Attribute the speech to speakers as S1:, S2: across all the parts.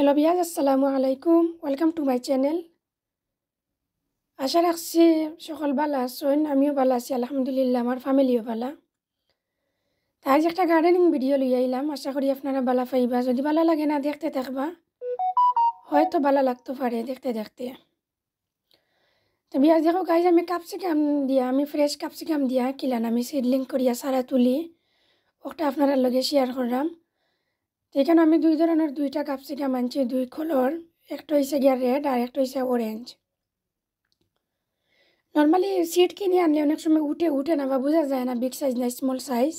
S1: hello বিয়াজ আসসালামু আলাইকুম ওয়েলকাম টু মাই চ্যানেল আশা রাখছি সকল বালা আসুন আমিও ভালো আছি আলহামদুলিল্লাহ আমার ফ্যামিলিও ভালো তাই একটা গার্ডেনিং ভিডিও লই আইলাম আশা করি আপনারা বালা পাইবা যদি ভালো লাগে না দেখতে থাকবা হয়তো ভালো লাগতে পারে দেখতে দেখতে তো বিয়াজ দেখো গাইজ আমি ক্যাপসিকাম দিয়া আমি ফ্রেশ ক্যাপসিকাম দিয়া কিলান আমি সিডলিং করিয়া সারা তুলি ওটা আপনারা লগে শেয়ার করলাম এখানে আমি দুই ধরনের দুইটা ক্যাপসিকাম আনছি দুই কলর একটা হয়েছে গিয়া রেড আর একটা হয়েছে অরেঞ্জ নর্মালি সিট কিনে আনলে অনেক সময় উঠে উঠে না বা বোঝা যায় না বিগ সাইজ না স্মল সাইজ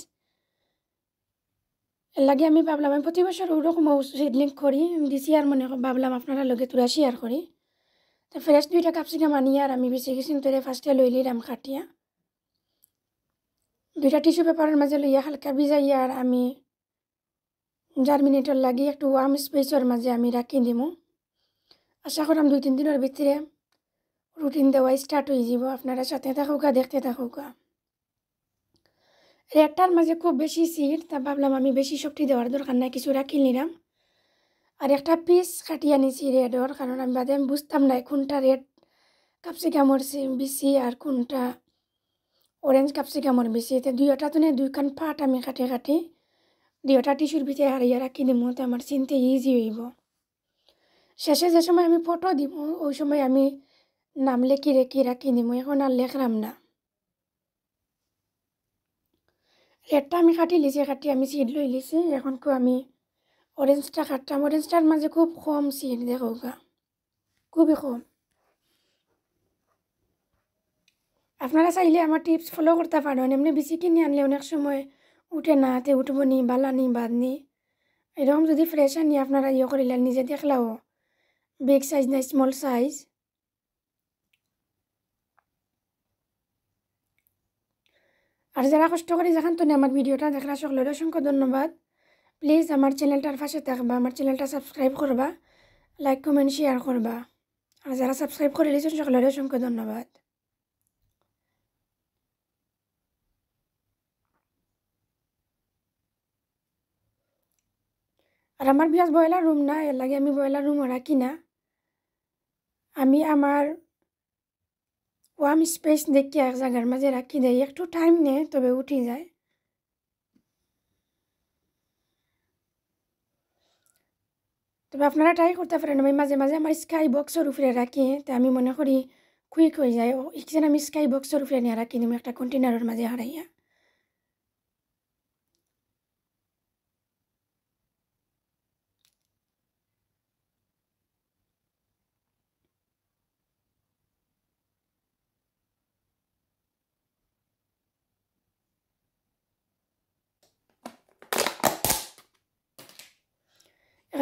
S1: এর লাগে আমি ভাবলাম আমি প্রতি বছর ওরকম সিডলিং করি দিছি আর মনে ভাবলাম আপনারা লগে তোরা শেয়ার করি তো ফ্রেশ দুইটা ক্যাপসিকাম আনি আর আমি বেশি গেছি তোরে ফার্স্টে লই লইলাম কাটিয়া দুইটা টিস্যু পেপারের মাঝে লইয়া হালকা ভিজাইয়া আর আমি জার্মিনেটর লাগিয়ে একটু ওয়ার্ম স্পেসর মাঝে আমি রাখি দিব আশা করাম দুই তিন দিনের ভিতরে রুটিন দেওয়াই স্টার্ট হয়ে যাব আপনারা সাথে থাকুকা দেখতে থাকুকা রেটটার মাঝে খুব বেশি সিট তা ভাবলাম আমি বেশি শক্তি দেওয়ার দরকার নাই কিছু রাখি নিলাম আর একটা পিস কাটিয়ে আনিছি রেডর কারণ আমি বাদে আমি বুঝতাম না কোনটা রেড ক্যাপসিকামর বেশি আর কোনটা অরেঞ্জ ক্যাপসিকামর বেশি এতে দুইটা তো দুই কান ফাট আমি কাটে কাটি দুইটা টিস্যুর ভিতরে ইয়া রাখি দিব তো আমার চিনতে ইজি হইব শেষে যে সময় আমি ফটো দিব ওই সময় আমি নাম লেখি রেখি রাখি দিব এখন আর লেখলাম না রেডটা আমি কাটি লিছি কাটি আমি সিট লই লিছি এখন আমি অরেঞ্জটা কাটতাম অরেঞ্জটার মাঝে খুব কম সিট দেখো গা খুবই কম আপনারা চাইলে আমার টিপস ফলো করতে পারেন এমনি বেশি কিনে আনলে অনেক সময় উঠে না তে উঠবো নি বালা নি বাদ নি এরকম যদি ফ্রেশার নি আপনারা ইয়ে করিলেন নিজে দেখলাও বিগ সাইজ না স্মল সাইজ আর যারা কষ্ট করে যখন তো আমার ভিডিওটা দেখলা সকলের অসংখ্য ধন্যবাদ প্লিজ আমার চ্যানেলটার পাশে থাকবা আমার চ্যানেলটা সাবস্ক্রাইব করবা লাইক কমেন্ট শেয়ার করবা আর যারা সাবস্ক্রাইব করে লিখেছেন সকলের অসংখ্য ধন্যবাদ আর আমার বিয়াজ ব্রয়লার রুম না এর লাগে আমি ব্রয়লার রুম রাখি না আমি আমার ওয়াম স্পেস দেখি এক জায়গার মাঝে রাখি দেয় একটু টাইম নে তবে উঠি যায় তবে আপনারা ট্রাই করতে পারেন আমি মাঝে মাঝে আমার স্কাই বক্সের উপরে রাখি তা আমি মনে করি কুইক হয়ে যায় এখানে আমি স্কাই বক্সের উপরে নিয়ে রাখি দিই একটা কন্টেনারের মাঝে হারাইয়া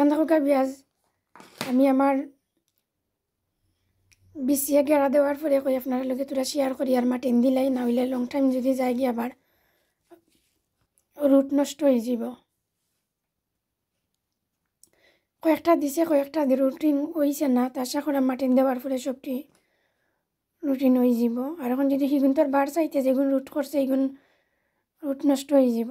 S1: এখান থেকে পেঁয়াজ আমি আমার বিছিয়ে গেড়া দেওয়ার পরে কই আপনার লোকে তোরা শেয়ার করি আর মাটি দিলাই না হইলে লং টাইম যদি যায় গিয়ে আবার রুট নষ্ট হয়ে যাব কয়েকটা দিছে কয়েকটা রুটিন হয়েছে না তা আশা করে মাটিন দেওয়ার পরে সবটি রুটিন হয়ে যাব আর এখন যদি সিগুন তোর বার চাইতে যেগুন রুট করছে এইগুন রুট নষ্ট হয়ে যাব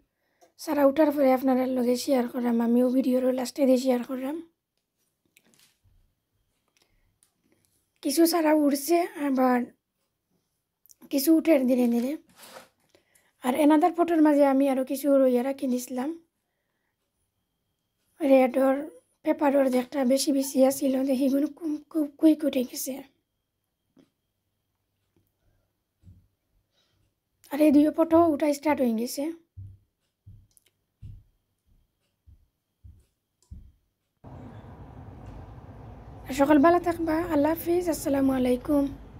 S1: সারা উঠার পরে আপনারা লগে শেয়ার করাম আমিও ভিডিওর লাস্টে দিয়ে শেয়ার করাম কিছু সারা উঠছে আবার কিছু উঠে ধীরে ধীরে আর এনাদার ফটোর মাঝে আমি আরও কিছু রইয়ারা কিনিছিলাম রেডর পেপারের যে একটা বেশি বেশি আছিল সেইগুলো খুব কুইক উঠে গেছে আর এই দুই ফটো উঠা স্টার্ট হয়ে গেছে شغل بلا تخبى الله فيز السلام عليكم